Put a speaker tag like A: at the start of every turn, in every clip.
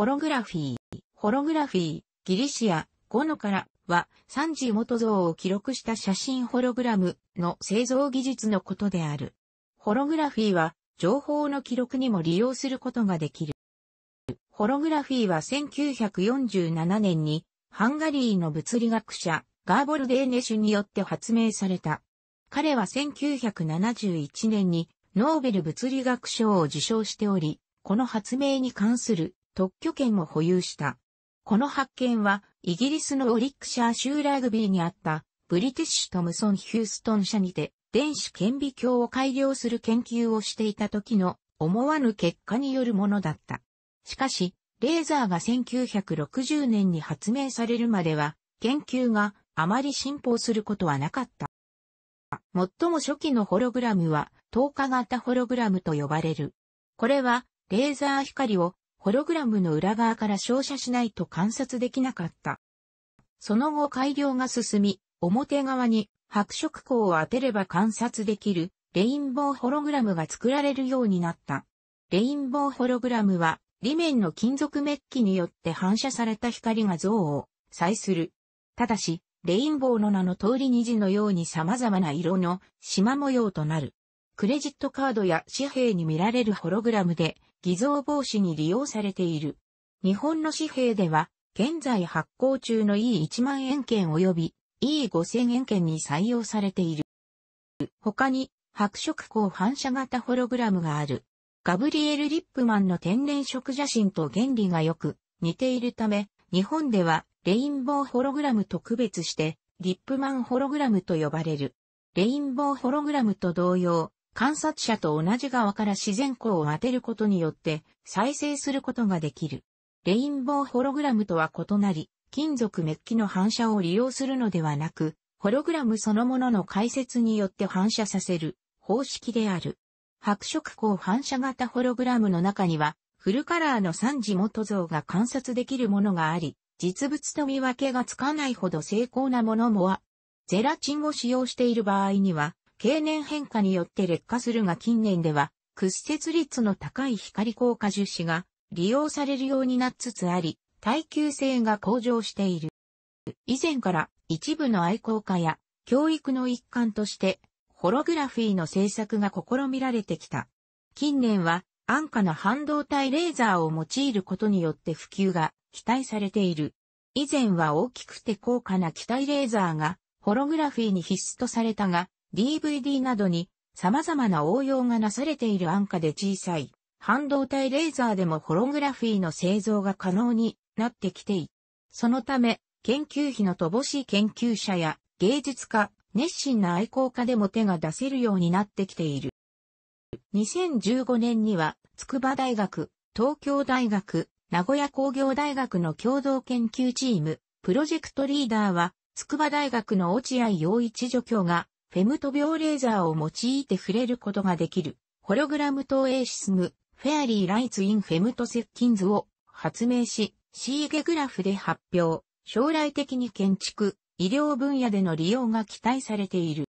A: ホログラフィー。ホログラフィー、ギリシア、5のからは、三次元像を記録した写真ホログラムの製造技術のことである。ホログラフィーは、情報の記録にも利用することができる。ホログラフィーは1947年に、ハンガリーの物理学者、ガーボルデーネシュによって発明された。彼は1971年に、ノーベル物理学賞を受賞しており、この発明に関する特許権を保有した。この発見は、イギリスのオリックシャー州ラグビーにあった、ブリティッシュ・トムソン・ヒューストン社にて、電子顕微鏡を改良する研究をしていた時の思わぬ結果によるものだった。しかし、レーザーが1960年に発明されるまでは、研究があまり進歩することはなかった。最も初期のホログラムは、透過型ホログラムと呼ばれる。これは、レーザー光をホログラムの裏側から照射しないと観察できなかった。その後改良が進み、表側に白色光を当てれば観察できるレインボーホログラムが作られるようになった。レインボーホログラムは、裏面の金属メッキによって反射された光が像を再する。ただし、レインボーの名の通り虹のように様々な色の縞模様となる。クレジットカードや紙幣に見られるホログラムで、偽造防止に利用されている。日本の紙幣では、現在発行中の E1 万円券及び E5000 円券に採用されている。他に、白色光反射型ホログラムがある。ガブリエル・リップマンの天然色写真と原理がよく似ているため、日本ではレインボーホログラムと区別して、リップマンホログラムと呼ばれる。レインボーホログラムと同様、観察者と同じ側から自然光を当てることによって再生することができる。レインボーホログラムとは異なり、金属メッキの反射を利用するのではなく、ホログラムそのものの解説によって反射させる方式である。白色光反射型ホログラムの中には、フルカラーの3次元像が観察できるものがあり、実物と見分けがつかないほど精巧なものもあ、ゼラチンを使用している場合には、経年変化によって劣化するが近年では、屈折率の高い光効化樹脂が利用されるようになっつつあり、耐久性が向上している。以前から一部の愛好家や教育の一環として、ホログラフィーの制作が試みられてきた。近年は安価な半導体レーザーを用いることによって普及が期待されている。以前は大きくて高価な機体レーザーがホログラフィーに必須とされたが、DVD などに様々な応用がなされている安価で小さい半導体レーザーでもホログラフィーの製造が可能になってきてい。そのため、研究費の乏しい研究者や芸術家、熱心な愛好家でも手が出せるようになってきている。2015年には、筑波大学、東京大学、名古屋工業大学の共同研究チーム、プロジェクトリーダーは、筑波大学の落合陽一助教が、フェムト秒レーザーを用いて触れることができる、ホログラム投影シスム、フェアリーライツインフェムト接近図を発明し、シーゲグラフで発表、将来的に建築、医療分野での利用が期待されている。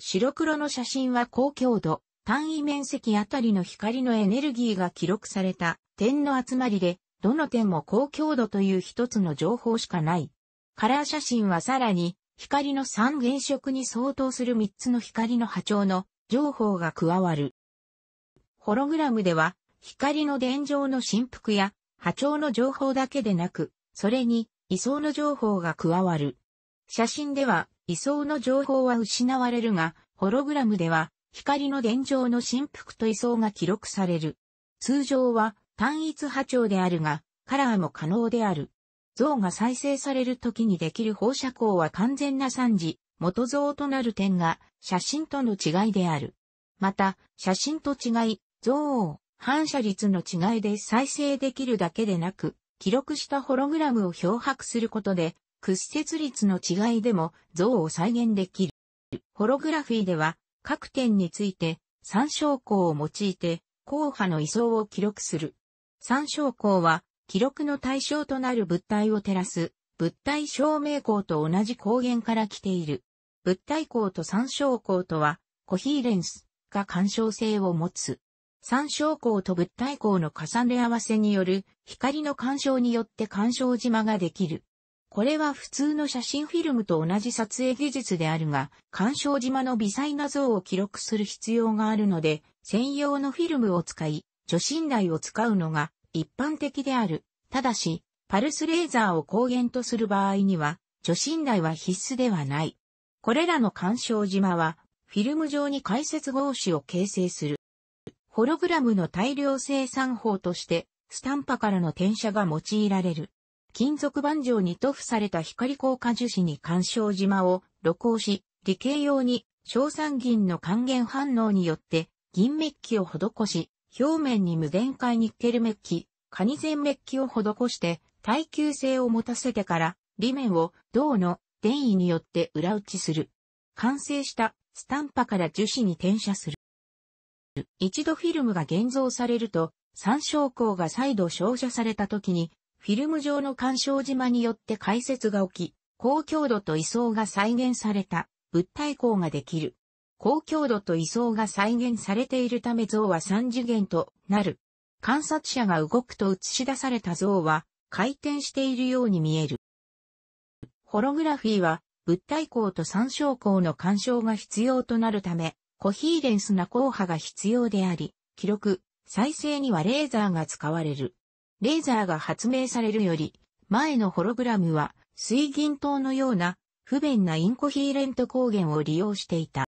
A: 白黒の写真は高強度、単位面積あたりの光のエネルギーが記録された点の集まりで、どの点も高強度という一つの情報しかない。カラー写真はさらに光の三原色に相当する3つの光の波長の情報が加わる。ホログラムでは、光の伝状の振幅や波長の情報だけでなく、それに位相の情報が加わる。写真では位相の情報は失われるが、ホログラムでは光の伝状の振幅と位相が記録される。通常は単一波長であるが、カラーも可能である。像が再生される時にできる放射光は完全な惨事、元像となる点が写真との違いである。また、写真と違い、像を反射率の違いで再生できるだけでなく、記録したホログラムを漂白することで、屈折率の違いでも像を再現できる。ホログラフィーでは、各点について、参照光を用いて、硬派の位相を記録する。参照光は、記録の対象となる物体を照らす、物体照明光と同じ光源から来ている。物体光と参照光とは、コヒーレンスが干渉性を持つ。参照光と物体光の重ね合わせによる光の干渉によって干渉島ができる。これは普通の写真フィルムと同じ撮影技術であるが、干渉島の微細な像を記録する必要があるので、専用のフィルムを使い、除信台を使うのが一般的である。ただし、パルスレーザーを光源とする場合には、除震台は必須ではない。これらの干渉島は、フィルム上に解説合紙を形成する。ホログラムの大量生産法として、スタンパからの転写が用いられる。金属板状に塗布された光硬化樹脂に干渉島を露光し、理系用に硝酸銀の還元反応によって銀メッキを施し、表面に無限界ニッケルメッキ、カニゼンメッキを施して耐久性を持たせてから裏面を銅の電位によって裏打ちする。完成したスタンパから樹脂に転写する。一度フィルムが現像されると、参照光が再度照射された時に、フィルム上の干渉島によって解説が起き、高強度と位相が再現された物体光ができる。高強度と位相が再現されているため像は三次元となる。観察者が動くと映し出された像は回転しているように見える。ホログラフィーは物体光と参照光の干渉が必要となるため、コヒーレンスな光波が必要であり、記録、再生にはレーザーが使われる。レーザーが発明されるより、前のホログラムは水銀灯のような不便なインコヒーレント光源を利用していた。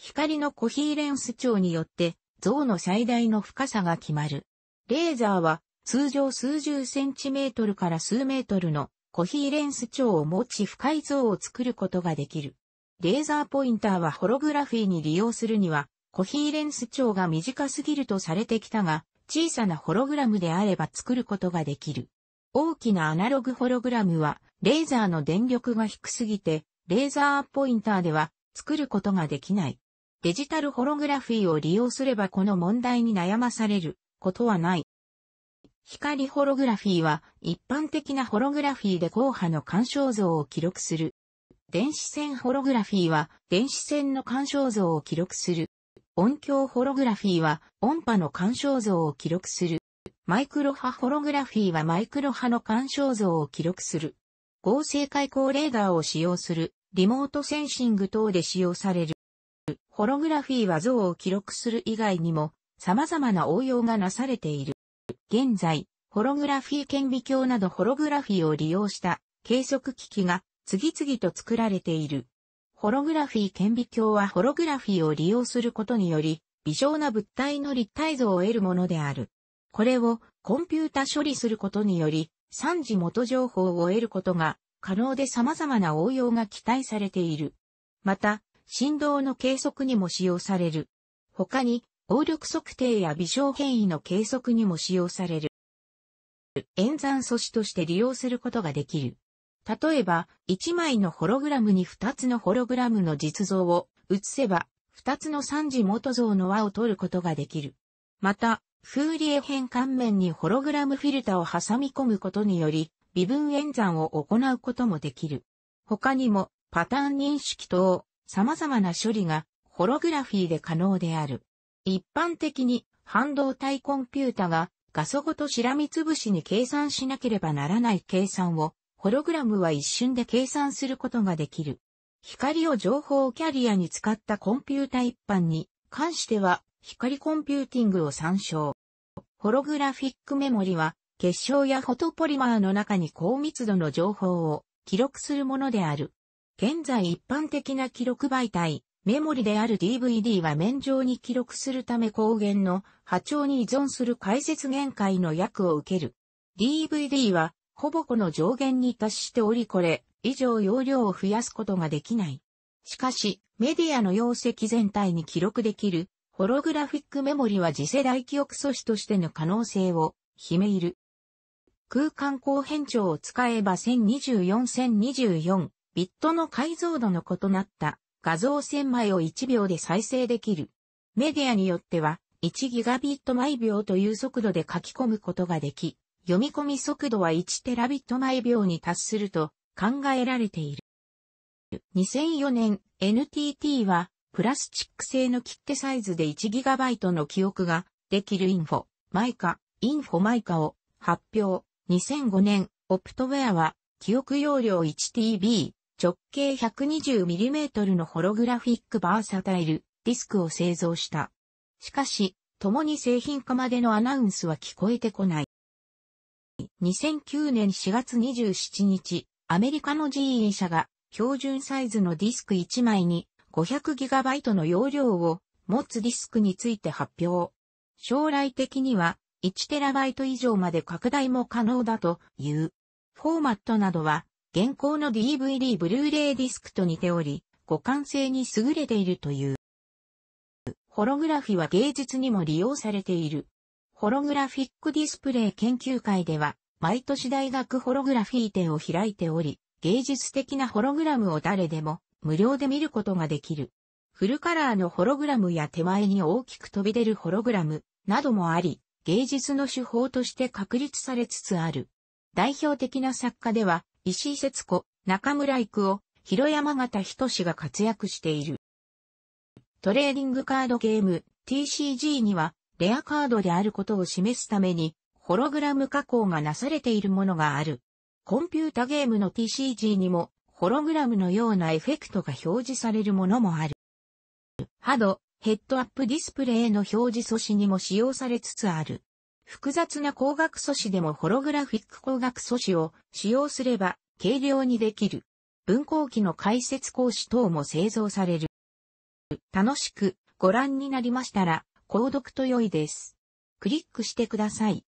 A: 光のコヒーレンス長によって像の最大の深さが決まる。レーザーは通常数十センチメートルから数メートルのコヒーレンス長を持ち深い像を作ることができる。レーザーポインターはホログラフィーに利用するには、コヒーレンス長が短すぎるとされてきたが、小さなホログラムであれば作ることができる。大きなアナログホログラムは、レーザーの電力が低すぎて、レーザーポインターでは作ることができない。デジタルホログラフィーを利用すればこの問題に悩まされることはない。光ホログラフィーは一般的なホログラフィーで硬波の干渉像を記録する。電子線ホログラフィーは電子線の干渉像を記録する。音響ホログラフィーは音波の干渉像を記録する。マイクロ波ホログラフィーはマイクロ波の干渉像を記録する。合成開口レーダーを使用する、リモートセンシング等で使用される。ホログラフィーは像を記録する以外にも様々な応用がなされている。現在、ホログラフィー顕微鏡などホログラフィーを利用した計測機器が次々と作られている。ホログラフィー顕微鏡はホログラフィーを利用することにより、微小な物体の立体像を得るものである。これをコンピュータ処理することにより、三次元情報を得ることが可能で様々な応用が期待されている。また、振動の計測にも使用される。他に、応力測定や微小変異の計測にも使用される。演算素子として利用することができる。例えば、1枚のホログラムに2つのホログラムの実像を写せば、2つの3次元像の輪を取ることができる。また、フーリエ変換面にホログラムフィルタを挟み込むことにより、微分演算を行うこともできる。他にも、パターン認識等、様々な処理がホログラフィーで可能である。一般的に半導体コンピュータが画素ごとしらみつぶしに計算しなければならない計算をホログラムは一瞬で計算することができる。光を情報キャリアに使ったコンピュータ一般に関しては光コンピューティングを参照。ホログラフィックメモリは結晶やフォトポリマーの中に高密度の情報を記録するものである。現在一般的な記録媒体、メモリである DVD は面上に記録するため光源の波長に依存する解説限界の役を受ける。DVD は、ほぼこの上限に達しておりこれ、以上容量を増やすことができない。しかし、メディアの容積全体に記録できる、ホログラフィックメモリは次世代記憶素子としての可能性を秘めいる。空間光変調を使えば1024-1024ビットの解像度の異なった画像1000枚を1秒で再生できる。メディアによっては、1ギガビット毎秒という速度で書き込むことができ、読み込み速度は1テラビット毎秒に達すると考えられている。2004年、NTT は、プラスチック製の切手サイズで 1GB の記憶ができるインフォ、マイカ、インフォマイカを発表。2005年、オプトウェアは、記憶容量 1TB、直径 120mm のホログラフィックバーサタイルディスクを製造した。しかし、共に製品化までのアナウンスは聞こえてこない。2009年4月27日、アメリカの GE 社が標準サイズのディスク1枚に 500GB の容量を持つディスクについて発表。将来的には 1TB 以上まで拡大も可能だという。フォーマットなどは現行の DVD ブルーレイディスクと似ており、互換性に優れているという。ホログラフィは芸術にも利用されている。ホログラフィックディスプレイ研究会では、毎年大学ホログラフィー展を開いており、芸術的なホログラムを誰でも無料で見ることができる。フルカラーのホログラムや手前に大きく飛び出るホログラムなどもあり、芸術の手法として確立されつつある。代表的な作家では、石井節子、中村育夫、広山形仁が活躍している。トレーディングカードゲーム TCG にはレアカードであることを示すためにホログラム加工がなされているものがある。コンピュータゲームの TCG にもホログラムのようなエフェクトが表示されるものもある。ハド、ヘッドアップディスプレイの表示阻止にも使用されつつある。複雑な光学素子でもホログラフィック光学素子を使用すれば軽量にできる。分光機の解説講師等も製造される。楽しくご覧になりましたら、購読と良いです。クリックしてください。